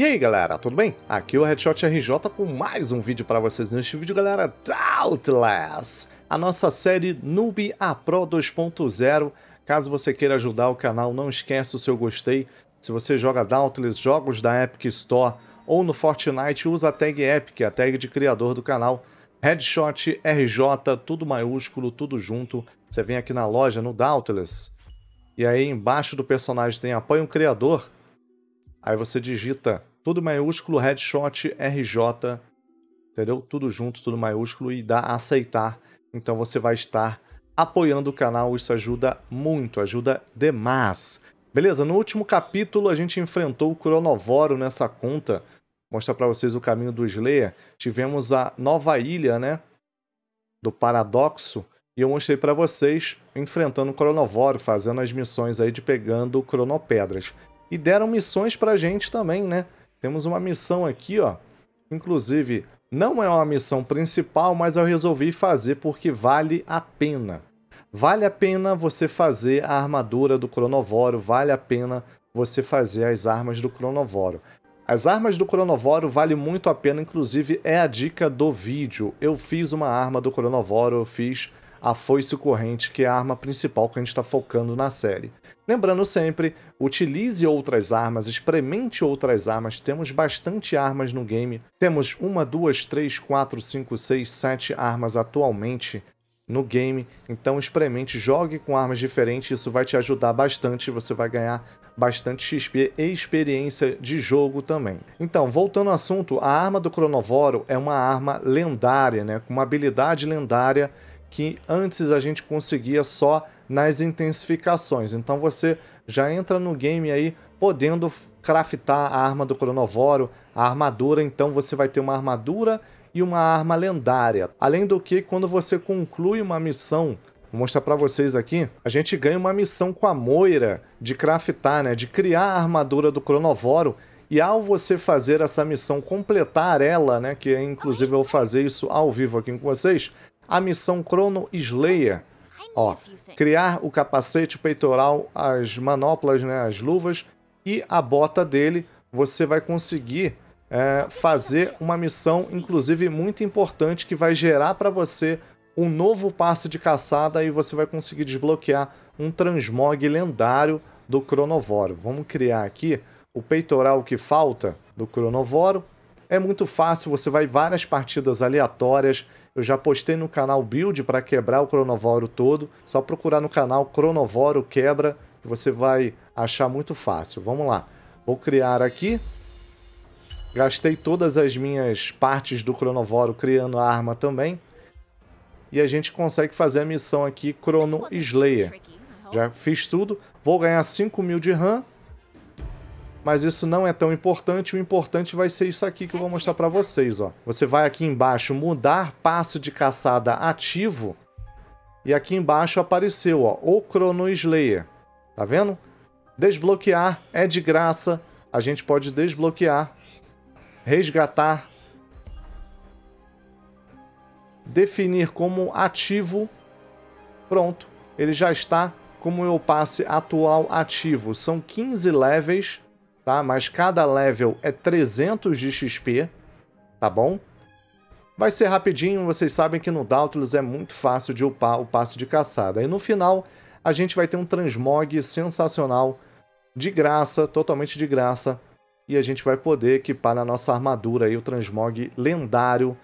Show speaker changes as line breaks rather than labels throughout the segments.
E aí galera, tudo bem? Aqui é o Headshot RJ com mais um vídeo para vocês. Neste vídeo, galera, Doubtless, a nossa série Noob A Pro 2.0. Caso você queira ajudar o canal, não esquece o seu gostei. Se você joga Doubtless, jogos da Epic Store ou no Fortnite, usa a tag Epic, a tag de criador do canal. Headshot RJ, tudo maiúsculo, tudo junto. Você vem aqui na loja, no Doubtless, e aí embaixo do personagem tem apoia um criador. Aí você digita tudo maiúsculo, headshot, RJ, entendeu? Tudo junto, tudo maiúsculo e dá aceitar. Então você vai estar apoiando o canal, isso ajuda muito, ajuda demais. Beleza, no último capítulo a gente enfrentou o Cronovoro nessa conta. Vou mostrar para vocês o caminho do Slayer. Tivemos a nova ilha, né? Do Paradoxo. E eu mostrei para vocês enfrentando o Cronovoro, fazendo as missões aí de pegando Cronopedras. E deram missões pra gente também, né? Temos uma missão aqui, ó. Inclusive, não é uma missão principal, mas eu resolvi fazer porque vale a pena. Vale a pena você fazer a armadura do Cronovoro, vale a pena você fazer as armas do Cronovoro. As armas do Cronovoro vale muito a pena, inclusive é a dica do vídeo. Eu fiz uma arma do Cronovoro, eu fiz a foice corrente, que é a arma principal que a gente está focando na série. Lembrando sempre, utilize outras armas, experimente outras armas, temos bastante armas no game. Temos uma, duas, três, quatro, cinco, seis, sete armas atualmente no game. Então experimente, jogue com armas diferentes, isso vai te ajudar bastante, você vai ganhar bastante XP e experiência de jogo também. Então, voltando ao assunto, a arma do Cronovoro é uma arma lendária, né, com uma habilidade lendária que antes a gente conseguia só nas intensificações. Então você já entra no game aí podendo craftar a arma do Cronovoro, a armadura, então você vai ter uma armadura e uma arma lendária. Além do que, quando você conclui uma missão, vou mostrar para vocês aqui, a gente ganha uma missão com a Moira de craftar, né, de criar a armadura do Cronovoro e ao você fazer essa missão, completar ela, né, que é inclusive eu fazer isso ao vivo aqui com vocês, a missão Chrono Slayer. Ó, criar o capacete peitoral, as manoplas, né, as luvas e a bota dele, você vai conseguir é, fazer uma missão, inclusive muito importante, que vai gerar para você um novo passe de caçada e você vai conseguir desbloquear um transmog lendário do Cronovoro. Vamos criar aqui o peitoral que falta do Cronovoro. É muito fácil, você vai várias partidas aleatórias eu já postei no canal Build para quebrar o cronovoro todo. Só procurar no canal Cronovoro Quebra que você vai achar muito fácil. Vamos lá. Vou criar aqui. Gastei todas as minhas partes do cronovoro criando a arma também. E a gente consegue fazer a missão aqui Chrono Slayer. Já fiz tudo. Vou ganhar 5 mil de RAM mas isso não é tão importante. O importante vai ser isso aqui que eu vou mostrar para vocês. Ó. Você vai aqui embaixo mudar passo de caçada ativo e aqui embaixo apareceu ó, o Chrono Slayer. Tá vendo? Desbloquear é de graça. A gente pode desbloquear, resgatar, definir como ativo. Pronto, ele já está como meu passe atual ativo. São 15 levels tá? Mas cada level é 300 de XP, tá bom? Vai ser rapidinho, vocês sabem que no Dautilus é muito fácil de upar o passo de caçada. E no final, a gente vai ter um transmog sensacional, de graça, totalmente de graça, e a gente vai poder equipar na nossa armadura aí o transmog lendário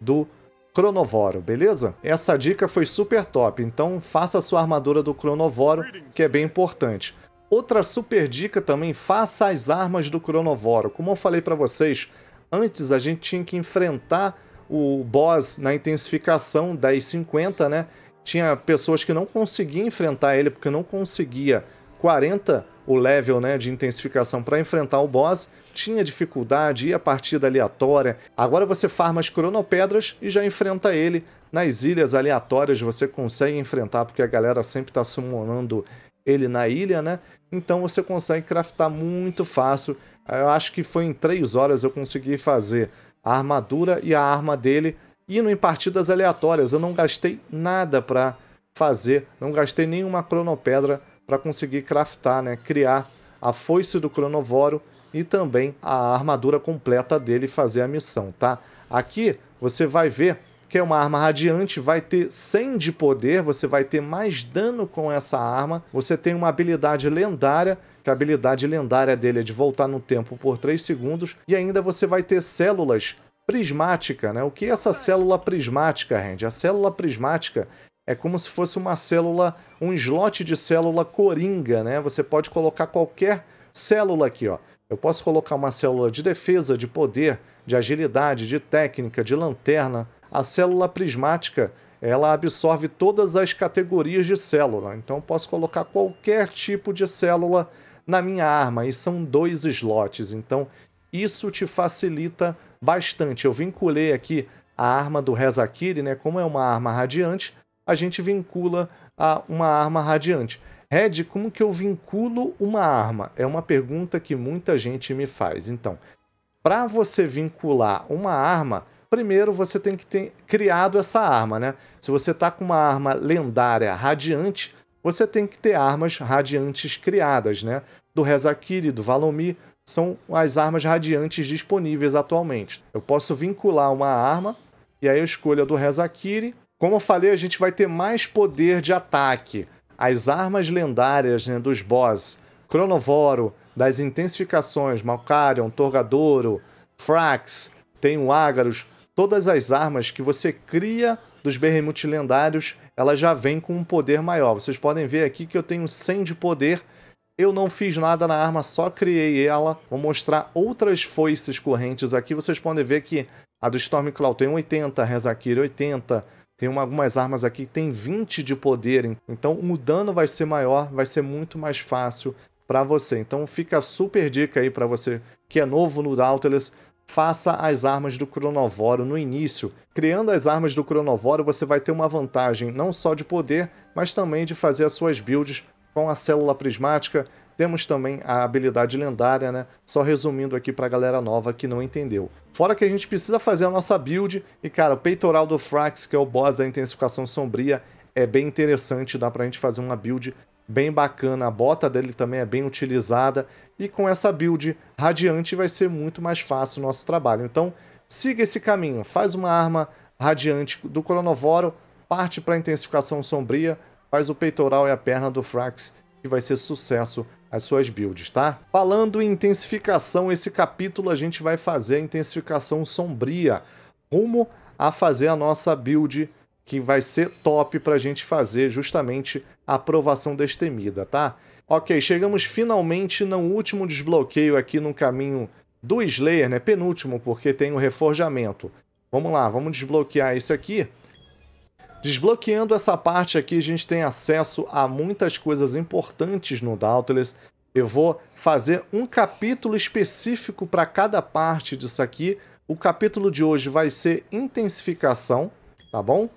do Cronovoro, beleza? Essa dica foi super top, então faça a sua armadura do Cronovoro, que é bem importante. Outra super dica também, faça as armas do Cronovoro. Como eu falei para vocês, antes a gente tinha que enfrentar o boss na intensificação 1050, né? Tinha pessoas que não conseguiam enfrentar ele porque não conseguia 40 o level, né, de intensificação para enfrentar o boss, tinha dificuldade, ia partida aleatória. Agora você farma as cronopedras e já enfrenta ele nas ilhas aleatórias, você consegue enfrentar porque a galera sempre está summonando ele na ilha, né? Então você consegue craftar muito fácil. Eu acho que foi em três horas eu consegui fazer a armadura e a arma dele. E no, em partidas aleatórias, eu não gastei nada para fazer, não gastei nenhuma cronopedra para conseguir craftar, né? Criar a foice do cronovoro e também a armadura completa dele fazer a missão, tá? Aqui você vai ver que é uma arma radiante, vai ter 100 de poder, você vai ter mais dano com essa arma. Você tem uma habilidade lendária, que a habilidade lendária dele é de voltar no tempo por 3 segundos, e ainda você vai ter células prismática, né? O que é essa célula prismática, Randy? A célula prismática é como se fosse uma célula, um slot de célula coringa, né? Você pode colocar qualquer célula aqui, ó. Eu posso colocar uma célula de defesa, de poder, de agilidade, de técnica, de lanterna, a célula prismática ela absorve todas as categorias de célula. Então posso colocar qualquer tipo de célula na minha arma e são dois slots. Então isso te facilita bastante. Eu vinculei aqui a arma do Rezakiri, né? Como é uma arma radiante, a gente vincula a uma arma radiante. Red, como que eu vinculo uma arma? É uma pergunta que muita gente me faz. Então, para você vincular uma arma, primeiro você tem que ter criado essa arma, né? Se você tá com uma arma lendária radiante, você tem que ter armas radiantes criadas, né? Do Rezakiri, do Valomir, são as armas radiantes disponíveis atualmente. Eu posso vincular uma arma, e aí eu escolho a do Rezakiri. Como eu falei, a gente vai ter mais poder de ataque. As armas lendárias né, dos boss, Cronovoro, das intensificações, Malkarion, Torgadoro, Frax, tem o Ágaros, todas as armas que você cria dos Behemoth lendários, ela já vêm com um poder maior. Vocês podem ver aqui que eu tenho 100 de poder. Eu não fiz nada na arma, só criei ela. Vou mostrar outras foices correntes aqui. Vocês podem ver que a do Stormcloud tem 80, a Rezakiri 80, tem algumas armas aqui que tem 20 de poder, então o dano vai ser maior, vai ser muito mais fácil para você. Então fica super dica aí para você que é novo no Dauntless, faça as armas do Cronovoro no início. Criando as armas do Cronovoro, você vai ter uma vantagem não só de poder, mas também de fazer as suas builds com a célula prismática. Temos também a habilidade lendária, né? Só resumindo aqui pra galera nova que não entendeu. Fora que a gente precisa fazer a nossa build, e cara, o peitoral do Frax, que é o boss da intensificação sombria, é bem interessante, dá pra gente fazer uma build bem bacana, a bota dele também é bem utilizada e com essa build radiante vai ser muito mais fácil o nosso trabalho. Então, siga esse caminho, faz uma arma radiante do Cronovoro, parte para a intensificação sombria, faz o peitoral e a perna do Frax e vai ser sucesso as suas builds, tá? Falando em intensificação, esse capítulo a gente vai fazer a intensificação sombria, rumo a fazer a nossa build que vai ser top para a gente fazer justamente a aprovação destemida, tá? Ok, chegamos finalmente no último desbloqueio aqui no caminho do Slayer, né? Penúltimo, porque tem o reforjamento. Vamos lá, vamos desbloquear isso aqui. Desbloqueando essa parte aqui, a gente tem acesso a muitas coisas importantes no Dauntless. Eu vou fazer um capítulo específico para cada parte disso aqui. O capítulo de hoje vai ser intensificação, tá bom?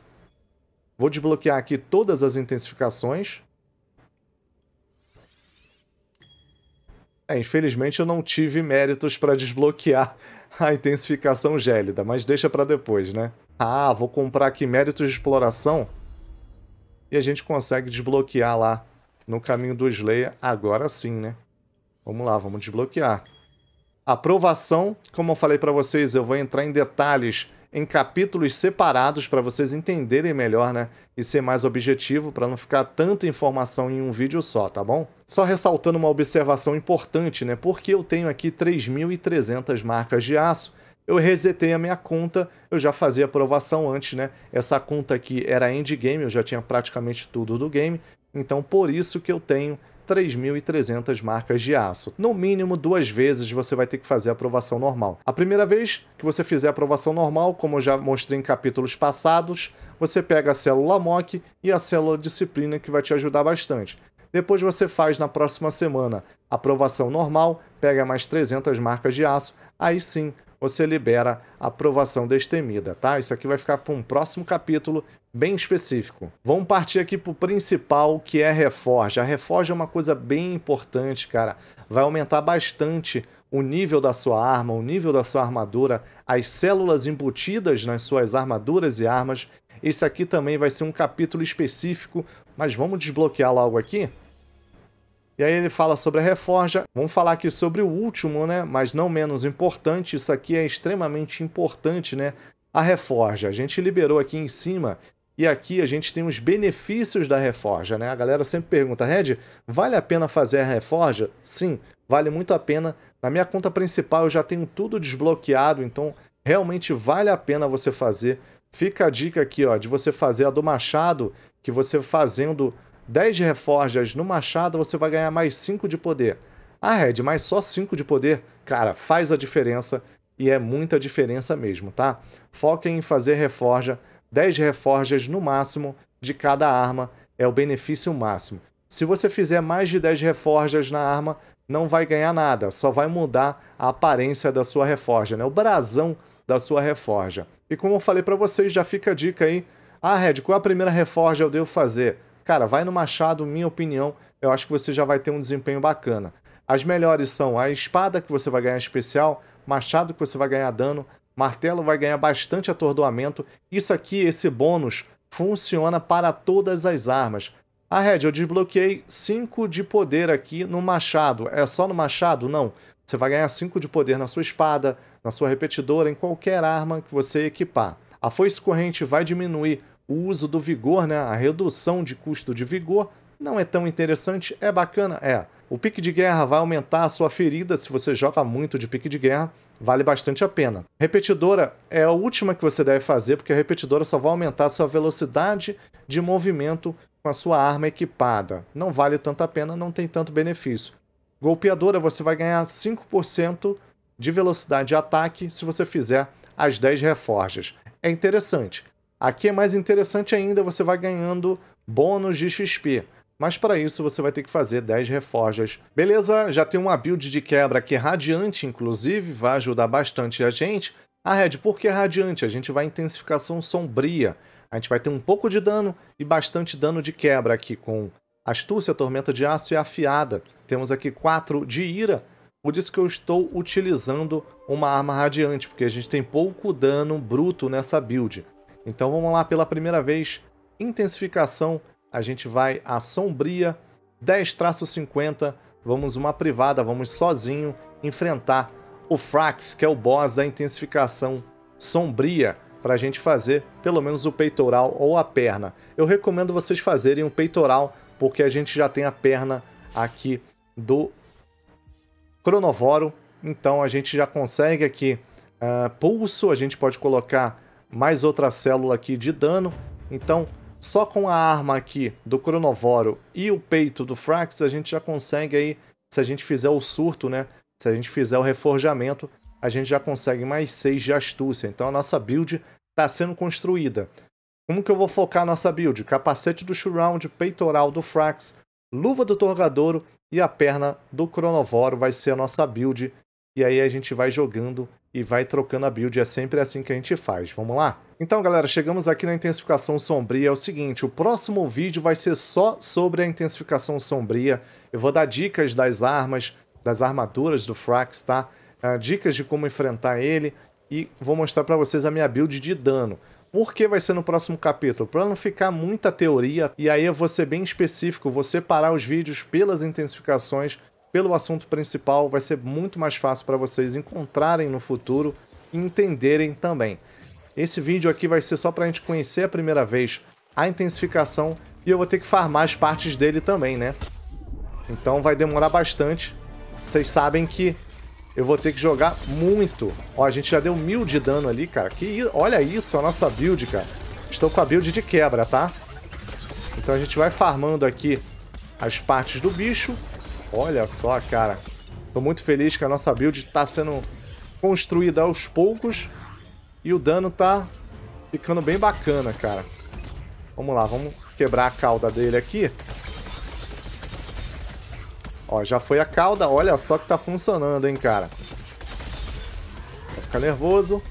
Vou desbloquear aqui todas as intensificações. É, infelizmente eu não tive méritos para desbloquear a intensificação gélida, mas deixa para depois, né? Ah, vou comprar aqui méritos de exploração e a gente consegue desbloquear lá no caminho do Slayer agora sim, né? Vamos lá, vamos desbloquear. Aprovação, como eu falei para vocês, eu vou entrar em detalhes em capítulos separados para vocês entenderem melhor, né? E ser mais objetivo para não ficar tanta informação em um vídeo só, tá bom? Só ressaltando uma observação importante, né? Porque eu tenho aqui 3.300 marcas de aço, eu resetei a minha conta, eu já fazia aprovação antes, né? Essa conta aqui era endgame, eu já tinha praticamente tudo do game, então por isso que eu tenho 3.300 marcas de aço. No mínimo, duas vezes você vai ter que fazer a aprovação normal. A primeira vez que você fizer a aprovação normal, como eu já mostrei em capítulos passados, você pega a célula MOC e a célula disciplina, que vai te ajudar bastante. Depois você faz na próxima semana aprovação normal, pega mais 300 marcas de aço, aí sim você libera a aprovação destemida, tá? Isso aqui vai ficar para um próximo capítulo bem específico. Vamos partir aqui para o principal, que é a Reforge. A Reforge é uma coisa bem importante, cara. Vai aumentar bastante o nível da sua arma, o nível da sua armadura, as células embutidas nas suas armaduras e armas. Esse aqui também vai ser um capítulo específico, mas vamos desbloquear logo aqui? E aí ele fala sobre a reforja. Vamos falar aqui sobre o último, né? Mas não menos importante, isso aqui é extremamente importante, né? A reforja. A gente liberou aqui em cima e aqui a gente tem os benefícios da reforja, né? A galera sempre pergunta, Red, vale a pena fazer a reforja? Sim, vale muito a pena. Na minha conta principal eu já tenho tudo desbloqueado, então realmente vale a pena você fazer. Fica a dica aqui, ó, de você fazer a do Machado, que você fazendo 10 de reforjas no machado, você vai ganhar mais 5 de poder. Ah, Red, mas só 5 de poder? Cara, faz a diferença e é muita diferença mesmo, tá? Foquem em fazer reforja, 10 reforjas no máximo de cada arma é o benefício máximo. Se você fizer mais de 10 reforjas na arma, não vai ganhar nada, só vai mudar a aparência da sua reforja, né? O brasão da sua reforja. E como eu falei para vocês, já fica a dica aí. Ah, Red, qual é a primeira reforja eu devo fazer? Cara, vai no Machado, minha opinião, eu acho que você já vai ter um desempenho bacana. As melhores são a espada, que você vai ganhar especial, machado, que você vai ganhar dano, martelo vai ganhar bastante atordoamento. Isso aqui, esse bônus, funciona para todas as armas. Ah, Red, eu desbloqueei 5 de poder aqui no machado. É só no machado? Não. Você vai ganhar 5 de poder na sua espada, na sua repetidora, em qualquer arma que você equipar. A foice corrente vai diminuir o uso do vigor, né, a redução de custo de vigor, não é tão interessante, é bacana, é. O pique de guerra vai aumentar a sua ferida se você joga muito de pique de guerra, vale bastante a pena. Repetidora é a última que você deve fazer, porque a repetidora só vai aumentar a sua velocidade de movimento com a sua arma equipada. Não vale tanta pena, não tem tanto benefício. Golpeadora você vai ganhar 5% de velocidade de ataque se você fizer as 10 reforjas. É interessante. Aqui é mais interessante ainda, você vai ganhando bônus de XP. Mas para isso você vai ter que fazer 10 reforjas. Beleza? Já tem uma build de quebra que é radiante, inclusive, vai ajudar bastante a gente. Ah, Red, por que radiante? A gente vai intensificação sombria. A gente vai ter um pouco de dano e bastante dano de quebra aqui com astúcia, tormenta de aço e afiada. Temos aqui 4 de ira, por isso que eu estou utilizando uma arma radiante, porque a gente tem pouco dano bruto nessa build. Então vamos lá, pela primeira vez, intensificação, a gente vai a sombria, 10-50, vamos uma privada, vamos sozinho enfrentar o Frax, que é o boss da intensificação sombria, para a gente fazer pelo menos o peitoral ou a perna. Eu recomendo vocês fazerem o um peitoral, porque a gente já tem a perna aqui do Cronovoro, então a gente já consegue aqui uh, pulso, a gente pode colocar mais outra célula aqui de dano. Então, só com a arma aqui do Cronovoro e o peito do Frax, a gente já consegue aí, se a gente fizer o surto, né? Se a gente fizer o reforjamento, a gente já consegue mais 6 de astúcia. Então a nossa build está sendo construída. Como que eu vou focar a nossa build? Capacete do Shroud, peitoral do Frax, luva do Torgadouro e a perna do Cronovoro vai ser a nossa build e aí a gente vai jogando e vai trocando a build. É sempre assim que a gente faz. Vamos lá? Então, galera, chegamos aqui na intensificação sombria. É o seguinte, o próximo vídeo vai ser só sobre a intensificação sombria. Eu vou dar dicas das armas, das armaduras do Frax, tá? Ah, dicas de como enfrentar ele e vou mostrar para vocês a minha build de dano. Por que vai ser no próximo capítulo? Para não ficar muita teoria, e aí eu vou ser bem específico, vou separar os vídeos pelas intensificações pelo assunto principal, vai ser muito mais fácil para vocês encontrarem no futuro e entenderem também. Esse vídeo aqui vai ser só para a gente conhecer a primeira vez a intensificação e eu vou ter que farmar as partes dele também, né? Então vai demorar bastante. Vocês sabem que eu vou ter que jogar muito. Ó, a gente já deu mil de dano ali, cara. Que, olha isso, a nossa build, cara. Estou com a build de quebra, tá? Então a gente vai farmando aqui as partes do bicho Olha só, cara. Tô muito feliz que a nossa build tá sendo construída aos poucos. E o dano tá ficando bem bacana, cara. Vamos lá, vamos quebrar a cauda dele aqui. Ó, já foi a cauda. Olha só que tá funcionando, hein, cara. Vai ficar nervoso.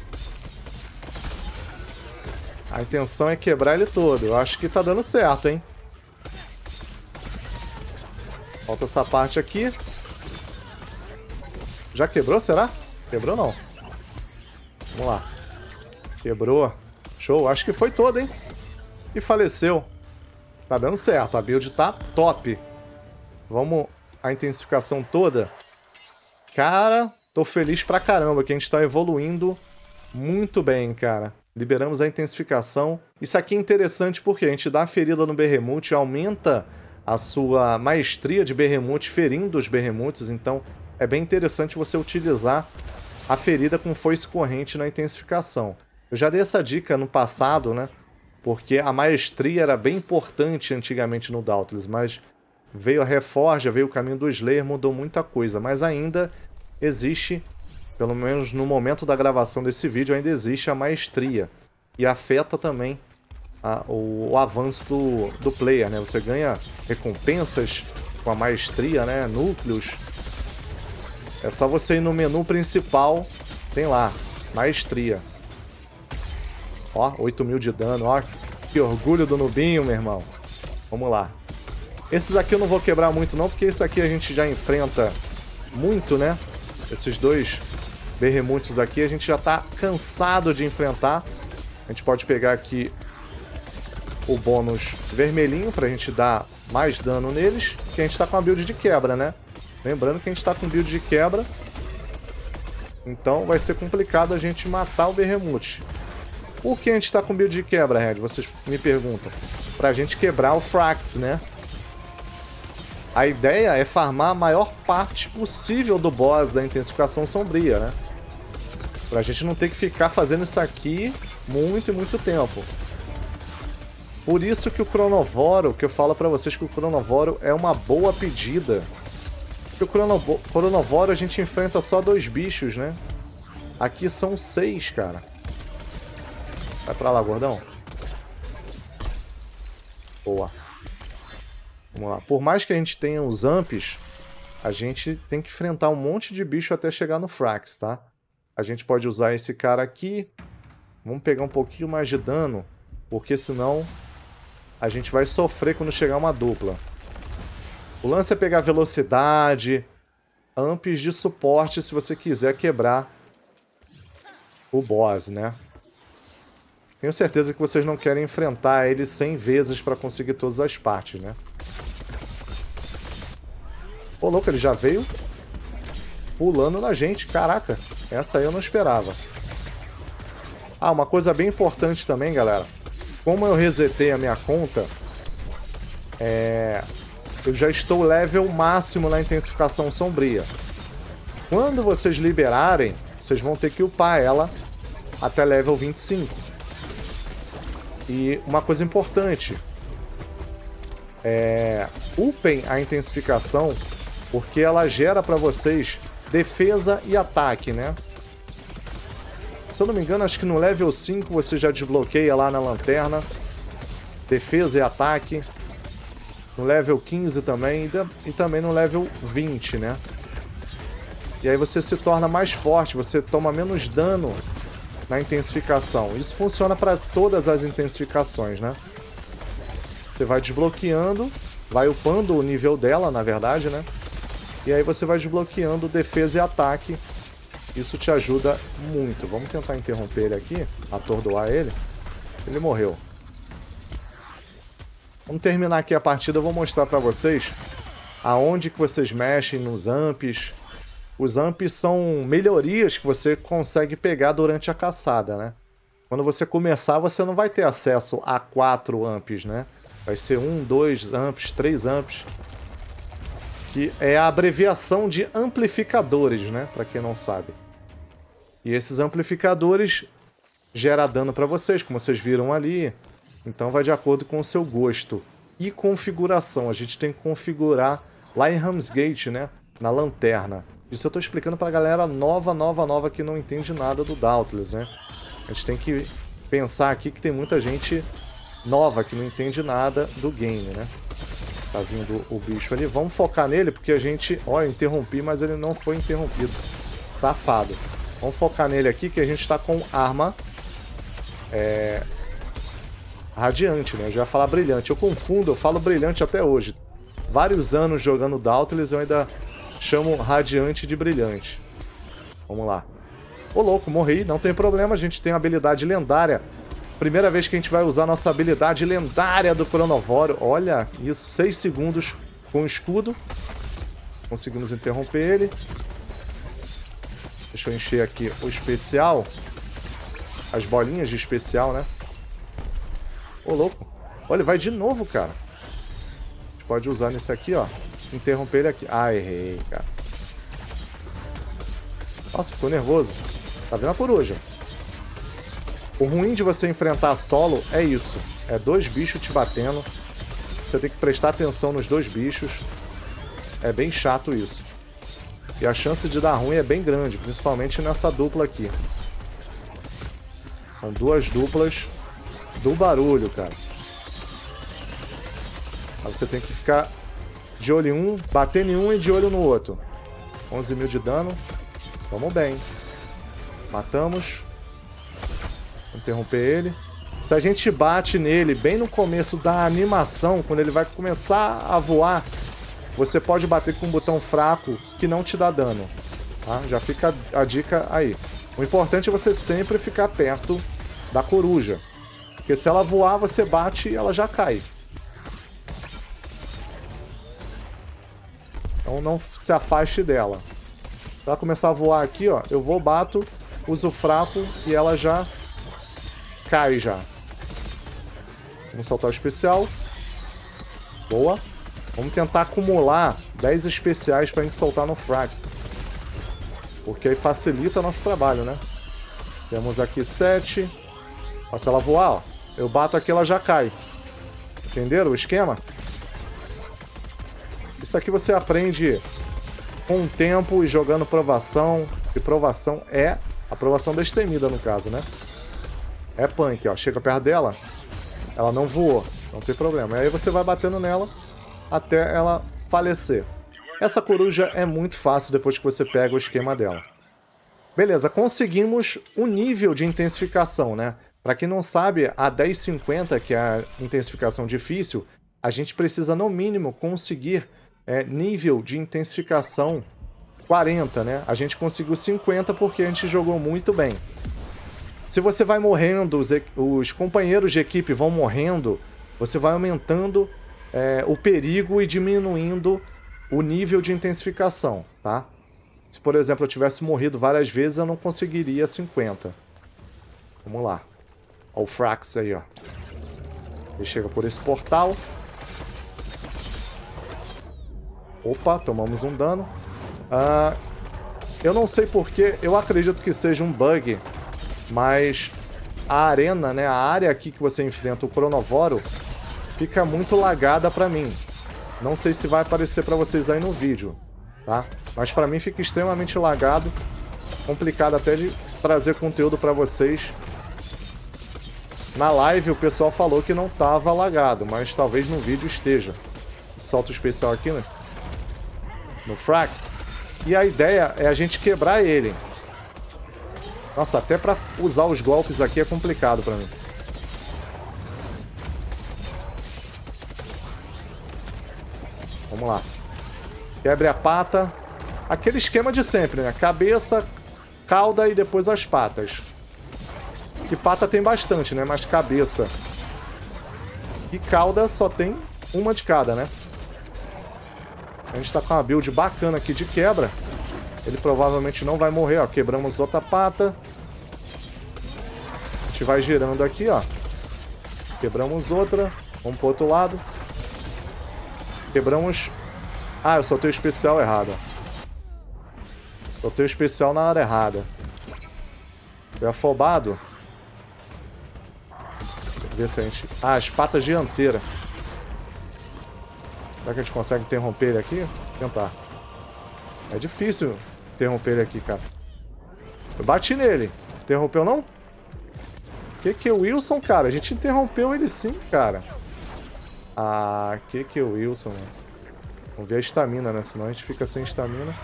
A intenção é quebrar ele todo. Eu acho que tá dando certo, hein. Falta essa parte aqui. Já quebrou, será? Quebrou não. Vamos lá. Quebrou. Show, acho que foi todo, hein? E faleceu. Tá dando certo, a build tá top. Vamos a intensificação toda. Cara, tô feliz pra caramba que a gente tá evoluindo muito bem, cara. Liberamos a intensificação. Isso aqui é interessante porque a gente dá a ferida no Berremute, aumenta a sua maestria de berremutes, ferindo os berremutes, então é bem interessante você utilizar a ferida com foice corrente na intensificação. Eu já dei essa dica no passado, né? Porque a maestria era bem importante antigamente no Dauntless, mas veio a Reforja, veio o caminho do Slayer, mudou muita coisa, mas ainda existe, pelo menos no momento da gravação desse vídeo, ainda existe a maestria. E afeta também a, o, o, avanço do, do player, né? Você ganha recompensas com a maestria, né? Núcleos. É só você ir no menu principal, tem lá, maestria. Ó, 8 mil de dano, ó. Que orgulho do Nubinho, meu irmão. Vamos lá. Esses aqui eu não vou quebrar muito não, porque esse aqui a gente já enfrenta muito, né? Esses dois berremuntos aqui a gente já tá cansado de enfrentar. A gente pode pegar aqui o bônus vermelhinho pra gente dar mais dano neles, que a gente tá com a build de quebra, né? Lembrando que a gente tá com build de quebra, então vai ser complicado a gente matar o Berremute. Por que a gente tá com build de quebra, Red? Vocês me perguntam. Pra gente quebrar o Frax, né? A ideia é farmar a maior parte possível do boss da intensificação sombria, né? Pra gente não ter que ficar fazendo isso aqui muito e muito tempo. Por isso que o Cronovoro, que eu falo para vocês que o Cronovoro é uma boa pedida. Porque o Cronovoro a gente enfrenta só dois bichos, né? Aqui são seis, cara. Vai pra lá, gordão. Boa. Vamos lá. Por mais que a gente tenha os amps, a gente tem que enfrentar um monte de bicho até chegar no Frax, tá? A gente pode usar esse cara aqui. Vamos pegar um pouquinho mais de dano, porque senão a gente vai sofrer quando chegar uma dupla. O lance é pegar velocidade, amps de suporte se você quiser quebrar o boss, né? Tenho certeza que vocês não querem enfrentar ele 100 vezes para conseguir todas as partes, né? Ô, louco, ele já veio pulando na gente. Caraca, essa aí eu não esperava. Ah, uma coisa bem importante também, galera. Como eu resetei a minha conta, é... eu já estou level máximo na intensificação sombria. Quando vocês liberarem, vocês vão ter que upar ela até level 25. E uma coisa importante, é, upem a intensificação, porque ela gera para vocês defesa e ataque, né? Se eu não me engano, acho que no level 5 você já desbloqueia lá na lanterna. Defesa e ataque. No level 15 também. E também no level 20, né? E aí você se torna mais forte. Você toma menos dano na intensificação. Isso funciona para todas as intensificações, né? Você vai desbloqueando. Vai upando o nível dela, na verdade, né? E aí você vai desbloqueando defesa e ataque isso te ajuda muito. Vamos tentar interromper ele aqui, atordoar ele. Ele morreu. Vamos terminar aqui a partida, eu vou mostrar para vocês aonde que vocês mexem nos amps. Os amps são melhorias que você consegue pegar durante a caçada, né? Quando você começar, você não vai ter acesso a quatro amps, né? Vai ser um, dois amps, três amps que é a abreviação de amplificadores, né? Para quem não sabe. E esses amplificadores gera dano para vocês, como vocês viram ali. Então vai de acordo com o seu gosto. E configuração, a gente tem que configurar lá em Ramsgate, né? Na lanterna. Isso eu estou explicando para a galera nova, nova, nova que não entende nada do Doubtless, né? A gente tem que pensar aqui que tem muita gente nova que não entende nada do game, né? Tá vindo o bicho ali. Vamos focar nele, porque a gente... Ó, interrompi, mas ele não foi interrompido. Safado. Vamos focar nele aqui, que a gente tá com arma... É... Radiante, né? Eu já ia falar brilhante. Eu confundo, eu falo brilhante até hoje. Vários anos jogando Dauntless, eu ainda chamo radiante de brilhante. Vamos lá. Ô, louco, morri. Não tem problema, a gente tem habilidade lendária Primeira vez que a gente vai usar nossa habilidade lendária do Cronovoro. Olha isso, 6 segundos com o escudo. Conseguimos interromper ele. Deixa eu encher aqui o especial. As bolinhas de especial, né? Ô, louco. Olha, vai de novo, cara. A gente pode usar nesse aqui, ó. Interromper ele aqui. Ah, errei, cara. Nossa, ficou nervoso. Tá vendo a coruja? O ruim de você enfrentar solo é isso. É dois bichos te batendo. Você tem que prestar atenção nos dois bichos. É bem chato isso. E a chance de dar ruim é bem grande, principalmente nessa dupla aqui. São duas duplas do barulho, cara. Aí você tem que ficar de olho em um, bater em um e de olho no outro. 11 mil de dano. Vamos bem. Matamos interromper ele. Se a gente bate nele bem no começo da animação, quando ele vai começar a voar, você pode bater com um botão fraco que não te dá dano. Tá? Já fica a dica aí. O importante é você sempre ficar perto da coruja. Porque se ela voar, você bate e ela já cai. Então não se afaste dela. Se ela começar a voar aqui, ó, eu vou, bato, uso fraco e ela já cai já. Vamos soltar o especial. Boa. Vamos tentar acumular 10 especiais pra gente soltar no Frax. Porque aí facilita nosso trabalho, né? Temos aqui 7. Ó, se ela voar, ó, eu bato aqui ela já cai. Entenderam o esquema? Isso aqui você aprende com o tempo e jogando provação. E provação é a provação destemida, no caso, né? É punk, ó. Chega perto dela, ela não voou. Não tem problema. E aí você vai batendo nela até ela falecer. Essa coruja é muito fácil depois que você pega o esquema dela. Beleza, conseguimos um nível de intensificação, né? Para quem não sabe, a 1050, que é a intensificação difícil, a gente precisa no mínimo conseguir é, nível de intensificação 40, né? A gente conseguiu 50 porque a gente jogou muito bem. Se você vai morrendo, os, os companheiros de equipe vão morrendo, você vai aumentando é, o perigo e diminuindo o nível de intensificação, tá? Se, por exemplo, eu tivesse morrido várias vezes, eu não conseguiria 50. Vamos lá. Olha o Frax aí, ó. Ele chega por esse portal. Opa, tomamos um dano. Ah, eu não sei porquê, eu acredito que seja um bug mas a arena, né, a área aqui que você enfrenta o Cronovoro, fica muito lagada para mim. Não sei se vai aparecer para vocês aí no vídeo, tá? Mas para mim fica extremamente lagado, complicado até de trazer conteúdo para vocês. Na live o pessoal falou que não tava lagado, mas talvez no vídeo esteja. Solta o especial aqui, né? No Frax. E a ideia é a gente quebrar ele. Nossa, até pra usar os golpes aqui é complicado pra mim. Vamos lá. Quebre a pata. Aquele esquema de sempre, né? Cabeça, cauda e depois as patas. Que pata tem bastante, né? Mas cabeça. E cauda só tem uma de cada, né? A gente tá com uma build bacana aqui de quebra. Ele provavelmente não vai morrer, ó. Quebramos outra pata. A gente vai girando aqui, ó. Quebramos outra. Vamos pro outro lado. Quebramos... Ah, eu soltei o especial errado. Soltei o especial na hora errada. Foi afobado. Ver se a gente... Ah, as patas dianteiras. Será que a gente consegue interromper ele aqui? Tentar. É difícil interromper ele aqui, cara. Eu bati nele. Interrompeu não? Que que é o Wilson, cara? A gente interrompeu ele sim, cara. Ah, que que é o Wilson, mano. Vamos ver a estamina, né? Senão a gente fica sem estamina.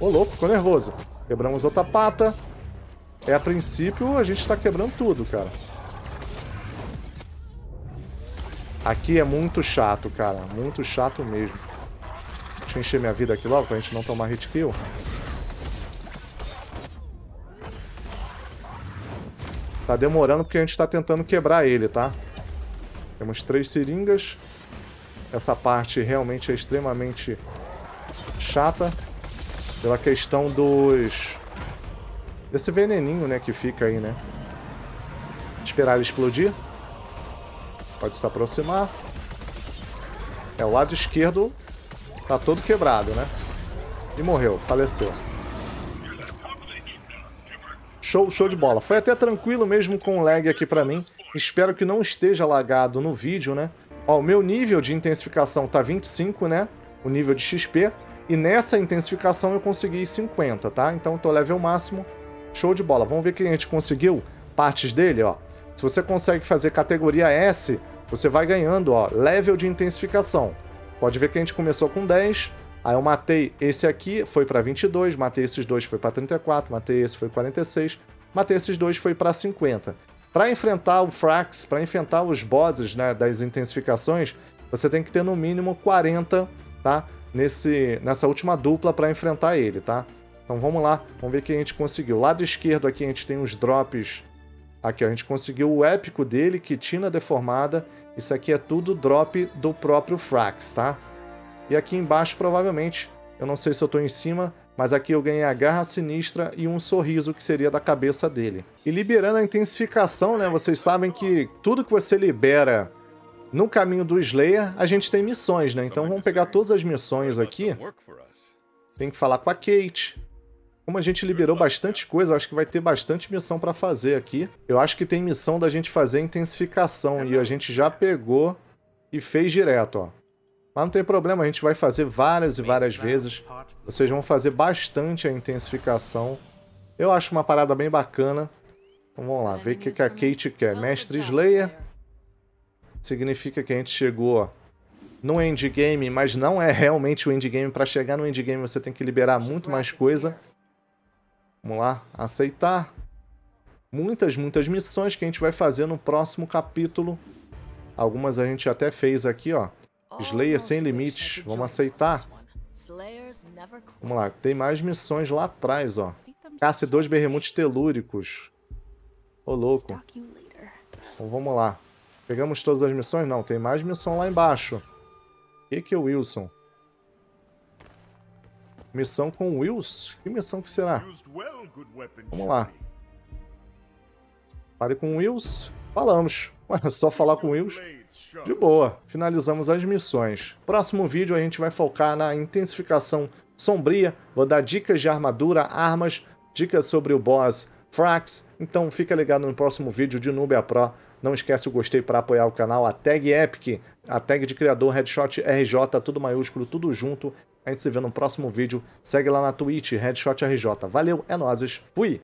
Ô, louco, ficou nervoso. Quebramos outra pata. É, a princípio, a gente tá quebrando tudo, cara. Aqui é muito chato, cara. Muito chato mesmo. Deixa eu encher minha vida aqui logo pra gente não tomar hit kill. Tá demorando porque a gente tá tentando quebrar ele, tá? Temos três seringas. Essa parte realmente é extremamente chata. Pela questão dos... Desse veneninho, né, que fica aí, né? Esperar ele explodir. Pode se aproximar. É, o lado esquerdo Tá todo quebrado, né? E morreu, faleceu. Show, show de bola. Foi até tranquilo mesmo com o lag aqui pra mim. Espero que não esteja lagado no vídeo, né? Ó, o meu nível de intensificação tá 25, né? O nível de XP. E nessa intensificação eu consegui 50, tá? Então tô level máximo. Show de bola. Vamos ver o que a gente conseguiu. Partes dele, ó. Se você consegue fazer categoria S, você vai ganhando, ó, level de intensificação. Pode ver que a gente começou com 10, aí eu matei esse aqui, foi para 22, matei esses dois, foi para 34, matei esse, foi 46, matei esses dois, foi para 50. Para enfrentar o Frax, para enfrentar os bosses né, das intensificações, você tem que ter no mínimo 40, tá? Nesse, nessa última dupla para enfrentar ele, tá? Então vamos lá, vamos ver o que a gente conseguiu. Lado esquerdo aqui a gente tem os drops. Aqui a gente conseguiu o épico dele, Quitina Deformada isso aqui é tudo drop do próprio Frax, tá? E aqui embaixo, provavelmente, eu não sei se eu estou em cima, mas aqui eu ganhei a garra sinistra e um sorriso que seria da cabeça dele. E liberando a intensificação, né? Vocês sabem que tudo que você libera no caminho do Slayer, a gente tem missões, né? Então vamos pegar todas as missões aqui. Tem que falar com a Kate, como a gente liberou bastante coisa, acho que vai ter bastante missão para fazer aqui. Eu acho que tem missão da gente fazer intensificação e a gente já pegou e fez direto, ó. Mas não tem problema, a gente vai fazer várias e várias vezes. Vocês vão fazer bastante a intensificação. Eu acho uma parada bem bacana. Então vamos lá, ver o que, que a Kate quer. Mestre Slayer. Significa que a gente chegou no endgame, mas não é realmente o endgame. Para chegar no endgame você tem que liberar muito mais coisa. Vamos lá, aceitar. Muitas, muitas missões que a gente vai fazer no próximo capítulo. Algumas a gente até fez aqui, ó. Slayer sem limites, vamos aceitar. Vamos lá, tem mais missões lá atrás, ó. Caça dois berremutes telúricos. Ô, louco. Então vamos lá. Pegamos todas as missões? Não, tem mais missão lá embaixo. O que que é o Wilson? Missão com Wills? Que missão que será? Vamos lá. Fale com Wills. Falamos. É só falar com Wills. De boa. Finalizamos as missões. Próximo vídeo a gente vai focar na intensificação sombria. Vou dar dicas de armadura, armas, dicas sobre o boss Frax. Então fica ligado no próximo vídeo de Nubia Pro. Não esquece o gostei para apoiar o canal, a tag Epic, a tag de criador Headshot RJ, tudo maiúsculo, tudo junto. A gente se vê no próximo vídeo. Segue lá na Twitch, Headshot RJ. Valeu, é nozes. Fui!